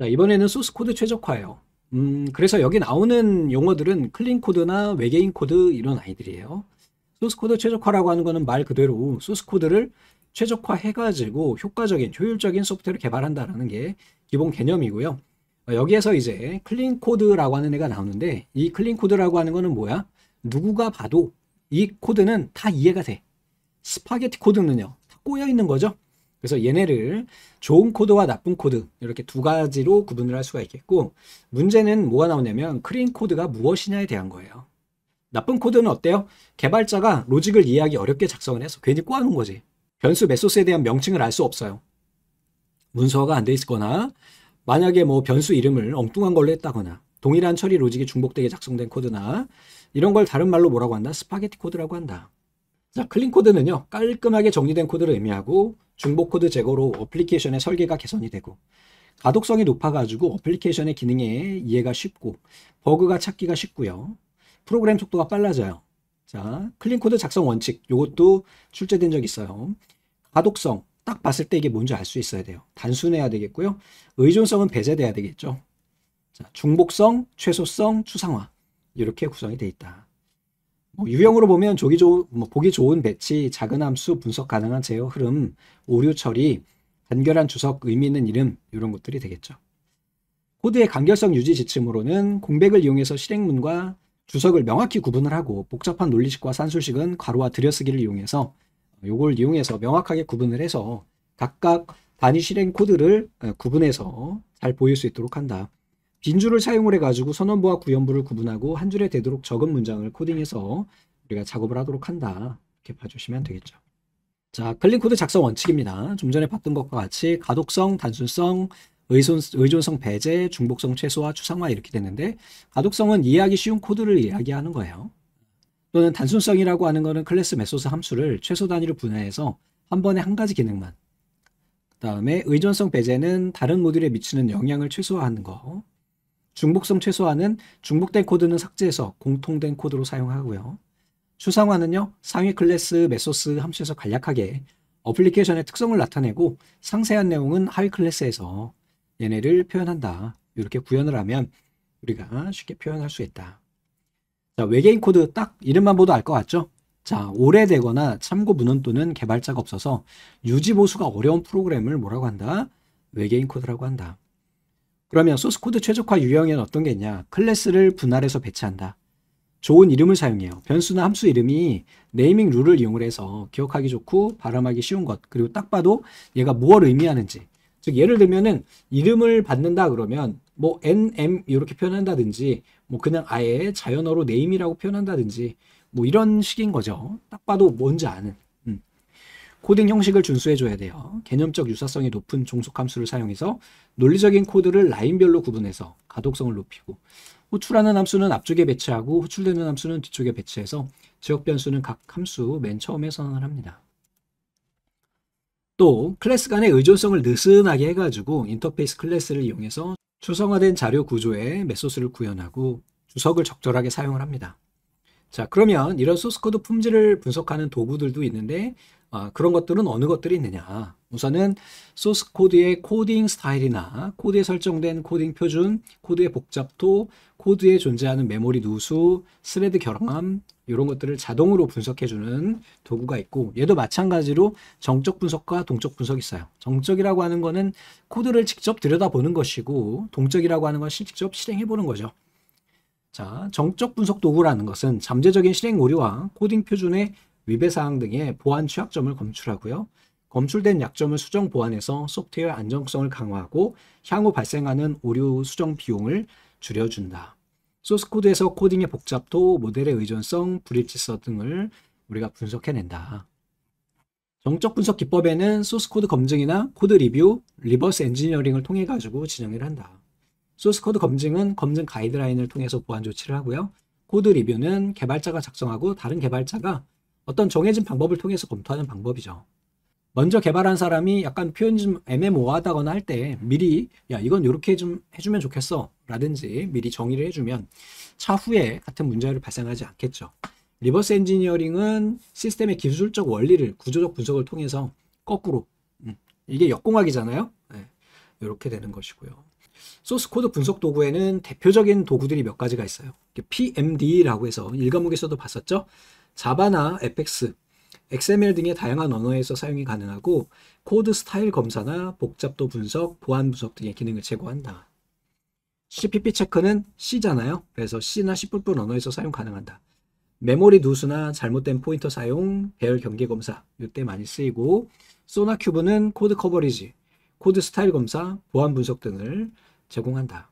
자, 이번에는 소스 코드 최적화예요. 음, 그래서 여기 나오는 용어들은 클린 코드나 외계인 코드 이런 아이들이에요. 소스 코드 최적화라고 하는 거는 말 그대로 소스 코드를 최적화해가지고 효과적인, 효율적인 소프트웨어를 개발한다라는 게 기본 개념이고요. 어, 여기에서 이제 클린 코드라고 하는 애가 나오는데 이 클린 코드라고 하는 거는 뭐야? 누구가 봐도 이 코드는 다 이해가 돼. 스파게티 코드는요. 다 꼬여 있는 거죠. 그래서 얘네를 좋은 코드와 나쁜 코드 이렇게 두 가지로 구분을 할 수가 있겠고 문제는 뭐가 나오냐면 크린 코드가 무엇이냐에 대한 거예요. 나쁜 코드는 어때요? 개발자가 로직을 이해하기 어렵게 작성을 해서 괜히 꼬아놓은 거지. 변수 메소스에 대한 명칭을 알 수 없어요. 문서가 안 돼 있거나 만약에 뭐 변수 이름을 엉뚱한 걸로 했다거나 동일한 처리 로직이 중복되게 작성된 코드나 이런 걸 다른 말로 뭐라고 한다? 스파게티 코드라고 한다. 자, 클린 코드는요. 깔끔하게 정리된 코드를 의미하고 중복 코드 제거로 어플리케이션의 설계가 개선이 되고 가독성이 높아가지고 어플리케이션의 기능에 이해가 쉽고 버그가 찾기가 쉽고요. 프로그램 속도가 빨라져요. 자, 클린 코드 작성 원칙 이것도 출제된 적 있어요. 가독성 딱 봤을 때 이게 뭔지 알 수 있어야 돼요. 단순해야 되겠고요. 의존성은 배제돼야 되겠죠. 자, 중복성, 최소성, 추상화 이렇게 구성이 돼 있다. 뭐 유형으로 보면 조기 좋은, 뭐 보기 좋은 배치, 작은 함수, 분석 가능한 제어 흐름, 오류 처리, 간결한 주석, 의미 있는 이름 이런 것들이 되겠죠. 코드의 간결성 유지 지침으로는 공백을 이용해서 실행문과 주석을 명확히 구분을 하고 복잡한 논리식과 산술식은 괄호와 들여쓰기를 이용해서 요걸 이용해서 명확하게 구분을 해서 각각 단위 실행 코드를 구분해서 잘 보일 수 있도록 한다. 빈줄을 사용을 해가지고 선언부와 구연부를 구분하고 한 줄에 되도록 적은 문장을 코딩해서 우리가 작업을 하도록 한다. 이렇게 봐주시면 되겠죠. 자, 클린 코드 작성 원칙입니다. 좀 전에 봤던 것과 같이 가독성, 단순성, 의존, 의존성 배제, 중복성 최소화, 추상화 이렇게 됐는데 가독성은 이해하기 쉬운 코드를 이야기하는 거예요. 또는 단순성이라고 하는 거는 클래스 메소스 함수를 최소 단위로 분해해서 한 번에 한 가지 기능만 그 다음에 의존성 배제는 다른 모듈에 미치는 영향을 최소화하는 거 중복성 최소화는 중복된 코드는 삭제해서 공통된 코드로 사용하고요. 추상화는요, 상위 클래스 메소스 함수에서 간략하게 어플리케이션의 특성을 나타내고 상세한 내용은 하위 클래스에서 얘네를 표현한다. 이렇게 구현을 하면 우리가 쉽게 표현할 수 있다. 자, 외계인 코드 딱 이름만 보도 알 것 같죠? 자, 오래되거나 참고 문헌 또는 개발자가 없어서 유지 보수가 어려운 프로그램을 뭐라고 한다? 외계인 코드라고 한다. 그러면 소스코드 최적화 유형에는 어떤 게 있냐? 클래스를 분할해서 배치한다. 좋은 이름을 사용해요. 변수나 함수 이름이 네이밍 룰을 이용을 해서 기억하기 좋고 발음하기 쉬운 것 그리고 딱 봐도 얘가 무엇 의미하는지 즉 예를 들면은 이름을 받는다 그러면 뭐 nm 이렇게 표현한다든지 뭐 그냥 아예 자연어로 네임이라고 표현한다든지 뭐 이런 식인 거죠. 딱 봐도 뭔지 아는 코딩 형식을 준수해줘야 돼요. 개념적 유사성이 높은 종속 함수를 사용해서 논리적인 코드를 라인별로 구분해서 가독성을 높이고 호출하는 함수는 앞쪽에 배치하고 호출되는 함수는 뒤쪽에 배치해서 지역 변수는 각 함수 맨 처음에 선언을 합니다. 또 클래스 간의 의존성을 느슨하게 해가지고 인터페이스 클래스를 이용해서 추성화된 자료 구조에 메소스를 구현하고 주석을 적절하게 사용을 합니다. 자 그러면 이런 소스코드 품질을 분석하는 도구들도 있는데 아, 그런 것들은 어느 것들이 있느냐. 우선은 소스 코드의 코딩 스타일이나 코드에 설정된 코딩 표준, 코드의 복잡도, 코드에 존재하는 메모리 누수, 스레드 결함, 이런 것들을 자동으로 분석해주는 도구가 있고, 얘도 마찬가지로 정적 분석과 동적 분석이 있어요. 정적이라고 하는 거는 코드를 직접 들여다보는 것이고, 동적이라고 하는 것이 직접 실행해보는 거죠. 자, 정적 분석 도구라는 것은 잠재적인 실행 오류와 코딩 표준의 위배사항 등의 보안 취약점을 검출하고요. 검출된 약점을 수정 보완해서 소프트웨어 안정성을 강화하고 향후 발생하는 오류 수정 비용을 줄여준다. 소스코드에서 코딩의 복잡도, 모델의 의존성, 브릿지성 등을 우리가 분석해낸다. 정적 분석 기법에는 소스코드 검증이나 코드 리뷰, 리버스 엔지니어링을 통해 가지고 진행을 한다. 소스코드 검증은 검증 가이드라인을 통해서 보완 조치를 하고요. 코드 리뷰는 개발자가 작성하고 다른 개발자가 어떤 정해진 방법을 통해서 검토하는 방법이죠. 먼저 개발한 사람이 약간 표현이 좀 애매모호하다거나 할 때 미리 야 이건 이렇게 좀 해주면 좋겠어 라든지 미리 정의를 해주면 차후에 같은 문제를 발생하지 않겠죠. 리버스 엔지니어링은 시스템의 기술적 원리를 구조적 분석을 통해서 거꾸로 음, 이게 역공학이잖아요. 네, 이렇게 되는 것이고요. 소스 코드 분석 도구에는 대표적인 도구들이 몇 가지가 있어요. PMD라고 해서 일과목에서도 봤었죠. 자바나 fx, XML 등의 다양한 언어에서 사용이 가능하고 코드 스타일 검사나 복잡도 분석, 보안 분석 등의 기능을 제공한다. CPP 체크는 C잖아요. 그래서 C나 C++ 언어에서 사용 가능한다. 메모리 누수나 잘못된 포인터 사용, 배열 경계 검사 이때 많이 쓰이고 소나 큐브는 코드 커버리지, 코드 스타일 검사, 보안 분석 등을 제공한다.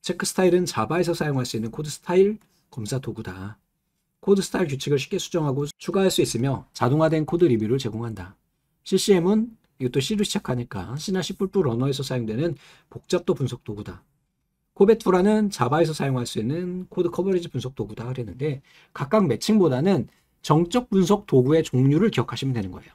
체크 스타일은 자바에서 사용할 수 있는 코드 스타일 검사 도구다. 코드 스타일 규칙을 쉽게 수정하고 추가할 수 있으며 자동화된 코드 리뷰를 제공한다. CCM은 이것도 c 를 시작하니까 C나 C++ 러너에서 사용되는 복잡도 분석 도구다. 코베투라는 자바에서 사용할 수 있는 코드 커버리지 분석 도구다 그랬는데 각각 매칭보다는 정적 분석 도구의 종류를 기억하시면 되는 거예요.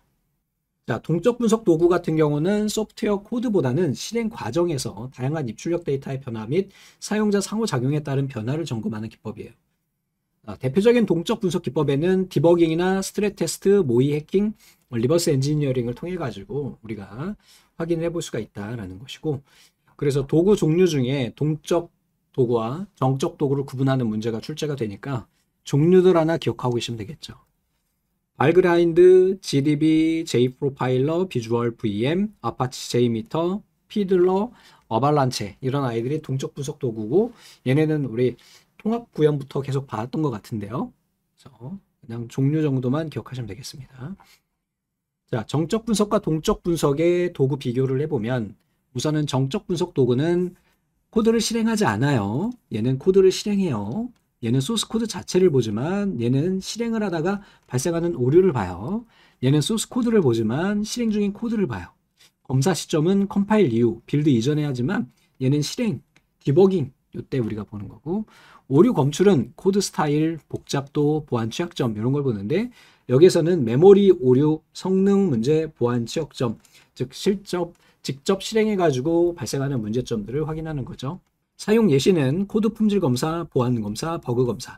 자, 동적 분석 도구 같은 경우는 소프트웨어 코드보다는 실행 과정에서 다양한 입출력 데이터의 변화 및 사용자 상호작용에 따른 변화를 점검하는 기법이에요. 아, 대표적인 동적 분석 기법에는 디버깅이나 스트레 테스트, 모의 해킹, 리버스 엔지니어링을 통해 가지고 우리가 확인을 해볼 수가 있다라는 것이고 그래서 도구 종류 중에 동적 도구와 정적 도구를 구분하는 문제가 출제가 되니까 종류들 하나 기억하고 계시면 되겠죠. 발그라인드, GDB, J프로파일러, 비주얼 VM, 아파치 J미터, 피들러, 어발란체 이런 아이들이 동적 분석 도구고 얘네는 우리 통합 구현부터 계속 받았던 것 같은데요. 그래서 그냥 종류 정도만 기억하시면 되겠습니다. 자, 정적 분석과 동적 분석의 도구 비교를 해보면 우선은 정적 분석 도구는 코드를 실행하지 않아요. 얘는 코드를 실행해요. 얘는 소스 코드 자체를 보지만 얘는 실행을 하다가 발생하는 오류를 봐요. 얘는 소스 코드를 보지만 실행 중인 코드를 봐요. 검사 시점은 컴파일 이후 빌드 이전에 하지만 얘는 실행, 디버깅 이때 우리가 보는 거고 오류 검출은 코드 스타일, 복잡도, 보안 취약점 이런 걸 보는데 여기에서는 메모리 오류, 성능 문제, 보안 취약점, 즉 실적 직접 실행해 가지고 발생하는 문제점들을 확인하는 거죠. 사용 예시는 코드 품질 검사, 보안 검사, 버그 검사.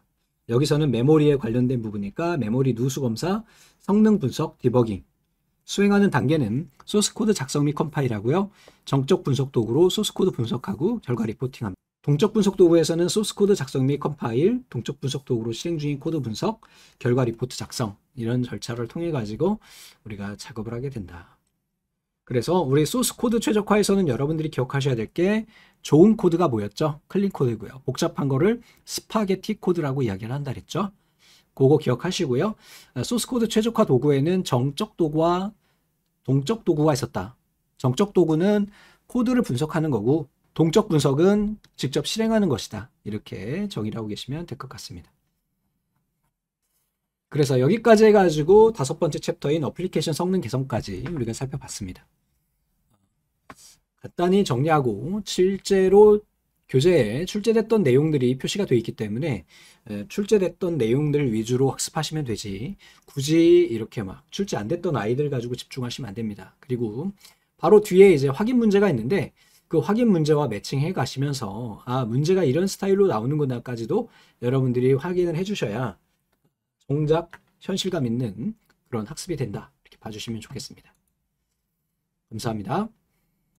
여기서는 메모리에 관련된 부분이니까 메모리 누수 검사, 성능 분석, 디버깅. 수행하는 단계는 소스 코드 작성 및 컴파일하고요. 정적 분석 도구로 소스 코드 분석하고 결과 리포팅합니다. 동적 분석 도구에서는 소스 코드 작성 및 컴파일, 동적 분석 도구로 실행 중인 코드 분석, 결과 리포트 작성 이런 절차를 통해 가지고 우리가 작업을 하게 된다. 그래서 우리 소스 코드 최적화에서는 여러분들이 기억하셔야 될 게 좋은 코드가 뭐였죠? 클린 코드고요. 복잡한 거를 스파게티 코드라고 이야기를 한다 그랬죠? 그거 기억하시고요. 소스 코드 최적화 도구에는 정적 도구와 동적 도구가 있었다. 정적 도구는 코드를 분석하는 거고 동적 분석은 직접 실행하는 것이다. 이렇게 정의를 하고 계시면 될 것 같습니다. 그래서 여기까지 해가지고 다섯 번째 챕터인 어플리케이션 성능 개선까지 우리가 살펴봤습니다. 간단히 정리하고 실제로 교재에 출제됐던 내용들이 표시가 되어 있기 때문에 출제됐던 내용들 위주로 학습하시면 되지 굳이 이렇게 막 출제 안 됐던 아이들 가지고 집중하시면 안 됩니다. 그리고 바로 뒤에 이제 확인 문제가 있는데 그 확인 문제와 매칭해 가시면서 아 문제가 이런 스타일로 나오는구나까지도 여러분들이 확인을 해주셔야 정작 현실감 있는 그런 학습이 된다 이렇게 봐주시면 좋겠습니다. 감사합니다.